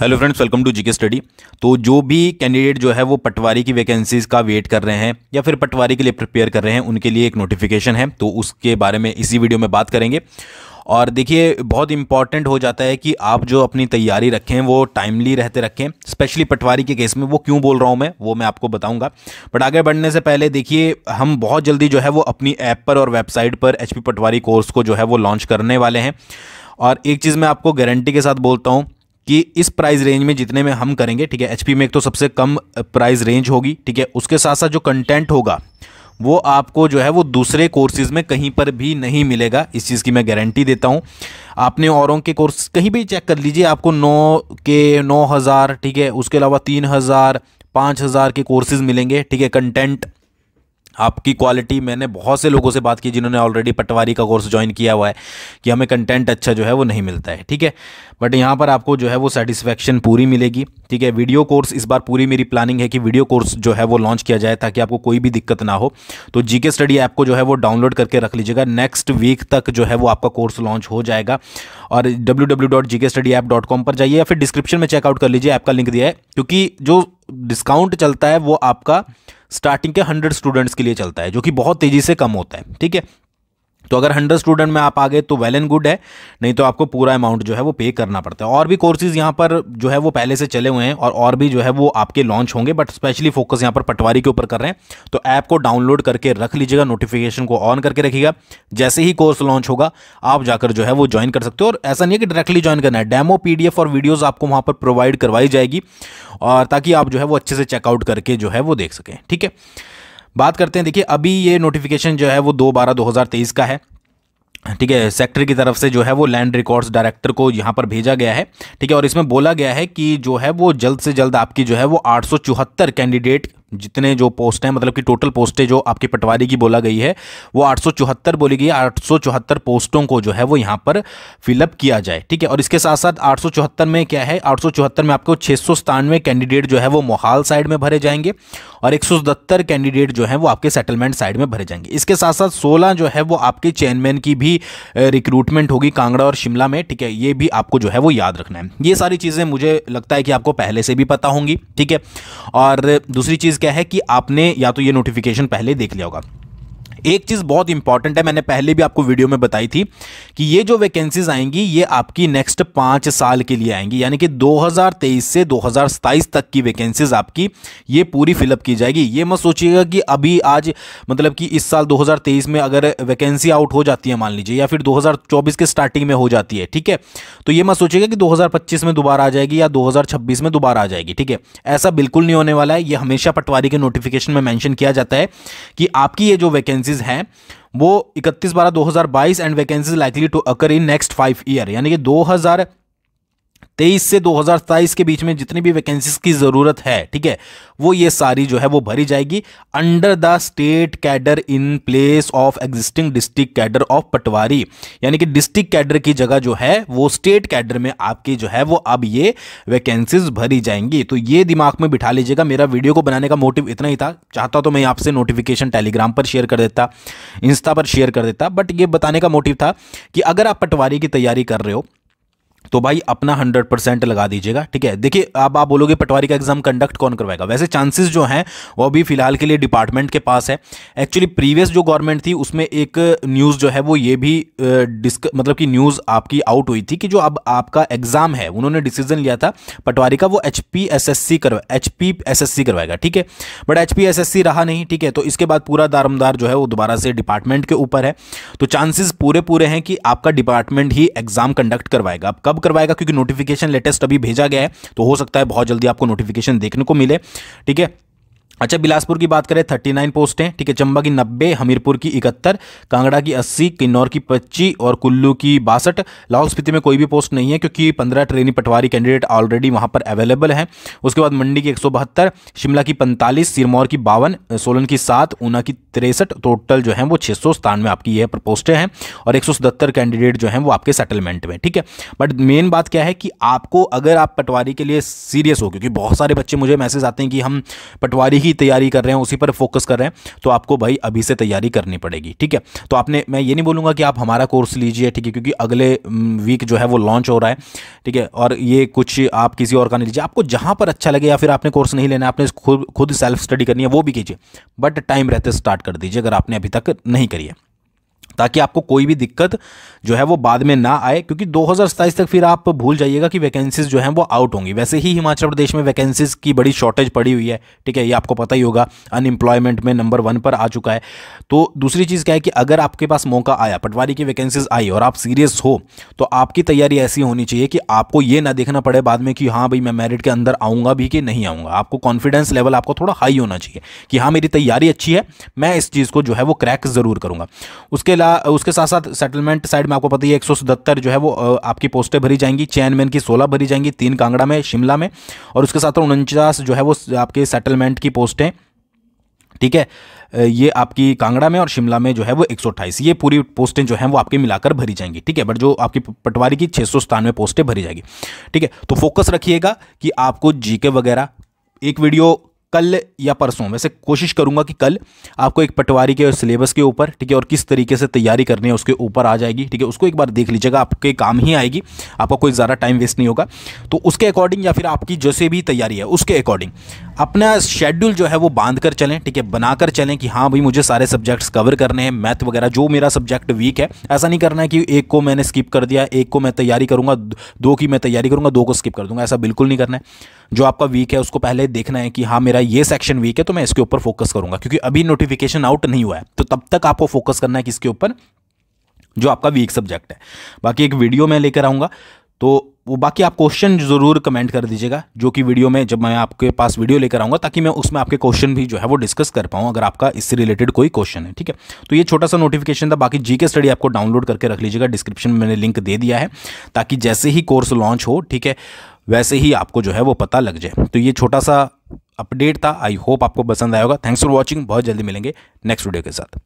hello friends welcome to GK study तो जो भी कैंडिडेट जो है वो पटवारी की वैकेंसीज का वेट कर रहे हैं या फिर पटवारी के लिए प्रिपेयर कर रहे हैं उनके लिए एक नोटिफिकेशन है तो उसके बारे में इसी वीडियो में बात करेंगे और देखिए बहुत इंपॉर्टेंट हो जाता है कि आप जो अपनी तैयारी रखें वो टाइमली रहते रखें स्पेशली पटवारी के केस में वो क्यों बोल रहा हूँ मैं वो मैं आपको बताऊँगा बट आगे बढ़ने से पहले देखिए हम बहुत जल्दी जो है वो अपनी ऐप पर और वेबसाइट पर एच पटवारी कोर्स को जो है वो लॉन्च करने वाले हैं और एक चीज़ मैं आपको गारंटी के साथ बोलता हूँ कि इस प्राइस रेंज में जितने में हम करेंगे ठीक है एच में एक तो सबसे कम प्राइस रेंज होगी ठीक है उसके साथ साथ जो कंटेंट होगा वो आपको जो है वो दूसरे कोर्सेज़ में कहीं पर भी नहीं मिलेगा इस चीज़ की मैं गारंटी देता हूँ आपने औरों के कोर्स कहीं भी चेक कर लीजिए आपको नौ के नौ हज़ार ठीक है उसके अलावा तीन हज़ार पाँच हज़ार के कोर्सेज़ मिलेंगे ठीक है कंटेंट आपकी क्वालिटी मैंने बहुत से लोगों से बात की जिन्होंने ऑलरेडी पटवारी का कोर्स ज्वाइन किया हुआ है कि हमें कंटेंट अच्छा जो है वो नहीं मिलता है ठीक है बट यहाँ पर आपको जो है वो सेटिस्फैक्शन पूरी मिलेगी ठीक है वीडियो कोर्स इस बार पूरी मेरी प्लानिंग है कि वीडियो कोर्स जो है वो लॉन्च किया जाए ताकि आपको कोई भी दिक्कत ना हो तो जीके स्टडी ऐप को जो है वो डाउनलोड करके रख लीजिएगा नेक्स्ट वीक तक जो है वो आपका कोर्स लॉन्च हो जाएगा और डब्ल्यू पर जाइए या फिर डिस्क्रिप्शन में चेकआउट कर लीजिए ऐप का लिंक दिया है क्योंकि जो डिस्काउंट चलता है वो आपका स्टार्टिंग के हंड्रेड स्टूडेंट्स के लिए चलता है जो कि बहुत तेज़ी से कम होता है ठीक है तो अगर हंड्रेड स्टूडेंट में आप आ गए तो वेल एंड गुड है नहीं तो आपको पूरा अमाउंट जो है वो पे करना पड़ता है और भी कोर्सेज यहाँ पर जो है वो पहले से चले हुए हैं और और भी जो है वो आपके लॉन्च होंगे बट स्पेशली फोकस यहाँ पर पटवारी के ऊपर कर रहे हैं तो ऐप को डाउनलोड करके रख लीजिएगा नोटिफिकेशन को ऑन करके रखिएगा जैसे ही कोर्स लॉन्च होगा आप जाकर जो है वो ज्वाइन कर सकते हो और ऐसा नहीं है कि डायरेक्टली ज्वाइन करना है डेमो पी और वीडियोज़ आपको वहाँ पर प्रोवाइड करवाई जाएगी और ताकि आप जो है वो अच्छे से चेकआउट करके जो है वो देख सकें ठीक है बात करते हैं देखिए अभी ये नोटिफिकेशन जो है वो दो बारह दो हज़ार तेईस का है ठीक है सेक्टर की तरफ से जो है वो लैंड रिकॉर्ड्स डायरेक्टर को यहाँ पर भेजा गया है ठीक है और इसमें बोला गया है कि जो है वो जल्द से जल्द आपकी जो है वो आठ कैंडिडेट जितने जो पोस्ट हैं मतलब कि टोटल पोस्टें जो आपके पटवारी की बोला गई है वो आठ बोली गई आठ पोस्टों को जो है वो यहाँ पर फिलअप किया जाए ठीक है और इसके साथ साथ आठ में क्या है आठ में आपको छः कैंडिडेट जो है वो मोहाल साइड में भरे जाएंगे और एक कैंडिडेट जो है वो आपके सेटलमेंट साइड में भरे जाएंगे इसके साथ साथ सोलह जो है वो आपके चेयरमैन की भी रिक्रूटमेंट होगी कांगड़ा और शिमला में ठीक है ये भी आपको जो है वो याद रखना है ये सारी चीज़ें मुझे लगता है कि आपको पहले से भी पता होंगी ठीक है और दूसरी चीज़ क्या है कि आपने या तो ये नोटिफिकेशन पहले देख लिया होगा एक चीज़ बहुत इंपॉर्टेंट है मैंने पहले भी आपको वीडियो में बताई थी कि ये जो वैकेंसीज आएंगी ये आपकी नेक्स्ट पाँच साल के लिए आएंगी यानी कि 2023 से 2027 तक की वैकेंसीज आपकी ये पूरी फिलअप की जाएगी ये मत सोचिएगा कि अभी आज मतलब कि इस साल 2023 में अगर वैकेंसी आउट हो जाती है मान लीजिए या फिर दो के स्टार्टिंग में हो जाती है ठीक है तो ये मत सोचिएगा कि दो में दोबारा आ जाएगी या दो में दोबारा आ जाएगी ठीक है ऐसा बिल्कुल नहीं होने वाला है ये हमेशा पटवारी के नोटिफिकेशन में मैंशन किया जाता है कि आपकी ये जो वैकेंसी वैकेंसीज हैं वो 31 बारह 2022 and vacancies likely to occur in next five year यानी कि हजार तेईस से 2027 के बीच में जितनी भी वैकेंसीज की ज़रूरत है ठीक है वो ये सारी जो है वो भरी जाएगी under the state cadre in place of existing district cadre of patwari यानी कि डिस्ट्रिक्ट कैडर की जगह जो है वो स्टेट कैडर में आपकी जो है वो अब ये वैकेंसीज भरी जाएंगी तो ये दिमाग में बिठा लीजिएगा मेरा वीडियो को बनाने का मोटिव इतना ही था चाहता तो मैं आपसे नोटिफिकेशन टेलीग्राम पर शेयर कर देता इंस्टा पर शेयर कर देता बट ये बताने का मोटिव था कि अगर आप पटवारी की तैयारी कर रहे हो तो भाई अपना हंड्रेड परसेंट लगा दीजिएगा ठीक है देखिए अब आप बोलोगे पटवारी का एग्जाम कंडक्ट कौन करवाएगा वैसे चांसेस जो हैं वो अभी फिलहाल के लिए डिपार्टमेंट के पास है एक्चुअली प्रीवियस जो गवर्नमेंट थी उसमें एक न्यूज़ जो है वो ये भी डिस्क मतलब कि न्यूज़ आपकी आउट हुई थी कि जो अब आपका एग्जाम है उन्होंने डिसीजन लिया था पटवारी का वो H P S S C करवा H P S S C करवाएगा ठीक है but H P S S C रहा नहीं ठीक है तो इसके बाद पूरा दारमदार जो है वो दोबारा से डिपार्टमेंट के ऊपर है तो चांसेस पूरे पूरे हैं कि आपका डिपार्टमेंट ही एग्जाम कंडक्ट करवाएगा आपका कब करवाएगा क्योंकि नोटिफिकेशन लेटेस्ट अभी भेजा गया है तो हो सकता है बहुत जल्दी आपको नोटिफिकेशन देखने को मिले ठीक है अच्छा बिलासपुर की बात करें थर्टी नाइन पोस्ट हैं ठीक है चंबा की नब्बे हमीरपुर की इकहत्तर कांगड़ा की अस्सी किन्नौर की पच्चीस और कुल्लू की बासठ लाहौल स्पीति में कोई भी पोस्ट नहीं है क्योंकि पंद्रह ट्रेनी पटवारी कैंडिडेट ऑलरेडी वहाँ पर अवेलेबल हैं उसके बाद मंडी की एक शिमला की पैंतालीस सिरमौर की बावन सोलन की सात ऊना की तिरसठ टोटल जो है वो छः सौ सतानवे आपकी यह पोस्टें हैं और एक कैंडिडेट जो हैं वो आपके सेटलमेंट में ठीक है बट मेन बात क्या है कि आपको अगर आप पटवारी के लिए सीरियस हो क्योंकि बहुत सारे बच्चे मुझे मैसेज आते हैं कि हम पटवारी ही तैयारी कर रहे हैं उसी पर फोकस कर रहे हैं तो आपको भाई अभी से तैयारी करनी पड़ेगी ठीक है तो आपने मैं ये नहीं बोलूँगा कि आप हमारा कोर्स लीजिए ठीक है क्योंकि अगले वीक जो है वो लॉन्च हो रहा है ठीक है और ये कुछ आप किसी और का नहीं लीजिए आपको जहाँ पर अच्छा लगे या फिर आपने कोर्स नहीं लेना आपने खुद खुद सेल्फ स्टडी करनी है वो भी कीजिए बट टाइम रहते स्टार्ट कर दीजिए अगर आपने अभी तक नहीं करी है ताकि आपको कोई भी दिक्कत जो है वो बाद में ना आए क्योंकि दो तक फिर आप भूल जाइएगा कि वैकेंसीज जो हैं वो आउट होंगी वैसे ही हिमाचल प्रदेश में वैकेंसीज की बड़ी शॉर्टेज पड़ी हुई है ठीक है ये आपको पता ही होगा अनएम्प्लॉयमेंट में नंबर वन पर आ चुका है तो दूसरी चीज़ क्या है कि अगर आपके पास मौका आया पटवारी की वैकेंसीज आई और आप सीरियस हो तो आपकी तैयारी ऐसी होनी चाहिए कि आपको ये ना देखना पड़े बाद में कि हाँ भाई मैं मेरिट के अंदर आऊँगा भी कि नहीं आऊँगा आपको कॉन्फिडेंस लेवल आपको थोड़ा हाई होना चाहिए कि हाँ मेरी तैयारी अच्छी है मैं इस चीज़ को जो है वो क्रैक ज़रूर करूँगा उसके अलावा या उसके साथ साथ सेटलमेंट साइड में आपको पता ही एक जो है वो आपकी पोस्टें भरी जाएंगी चैन की सोलह भरी जाएंगी तीन कांगड़ा में शिमला में और उसके साथ उनचास जो है वो आपके सेटलमेंट की पोस्टें ठीक है ये आपकी कांगड़ा में और शिमला में जो है वो एक ये पूरी पोस्टें जो हैं वो आपके मिलाकर भरी जाएंगी ठीक है बट जो आपकी पटवारी की छः सौ सतानवे पोस्टें भरी जाएगी ठीक है तो फोकस रखिएगा कि आपको जीके वगैरह एक वीडियो कल या परसों वैसे कोशिश करूंगा कि कल आपको एक पटवारी के सिलेबस के ऊपर ठीक है और किस तरीके से तैयारी करनी है उसके ऊपर आ जाएगी ठीक है उसको एक बार देख लीजिएगा आपके काम ही आएगी आपका कोई ज़्यादा टाइम वेस्ट नहीं होगा तो उसके अकॉर्डिंग या फिर आपकी जैसे भी तैयारी है उसके अकॉर्डिंग अपना शेड्यूल जो है वो बांध कर चलें ठीक है बना कर चलें कि हाँ भाई मुझे सारे सब्जेक्ट्स कवर करने हैं मैथ वगैरह जो मेरा सब्जेक्ट वीक है ऐसा नहीं करना है कि एक को मैंने स्किप कर दिया एक को मैं तैयारी करूँगा दो की मैं तैयारी करूँगा दो को स्किप कर दूँगा ऐसा बिल्कुल नहीं करना है जो आपका वीक है उसको पहले देखना है कि हाँ मेरा ये सेक्शन वीक है तो मैं इसके ऊपर फोकस करूंगा क्योंकि अभी नोटिफिकेशन आउट नहीं हुआ है तो तब तक आपको फोकस करना है किसके ऊपर जो आपका वीक सब्जेक्ट है बाकी एक वीडियो मैं लेकर आऊँगा तो वो बाकी आप क्वेश्चन ज़रूर कमेंट कर दीजिएगा जो कि वीडियो में जब मैं आपके पास वीडियो लेकर आऊँगा ताकि मैं उसमें आपके क्वेश्चन भी जो है वो डिस्कस कर पाऊँ अगर आपका इससे रिलेटेड कोई क्वेश्चन है ठीक है तो ये छोटा सा नोटिफिकेशन था बाकी जी के स्टडी आपको डाउनलोड करके रख लीजिएगा डिस्क्रिप्शन में मैंने लिंक दे दिया है ताकि जैसे ही कोर्स लॉन्च हो ठीक है वैसे ही आपको जो है वो पता लग जाए तो ये छोटा सा अपडेट था आई होप आपको पसंद आएगा थैंक्स फॉर वॉचिंग बहुत जल्दी मिलेंगे नेक्स्ट वीडियो के साथ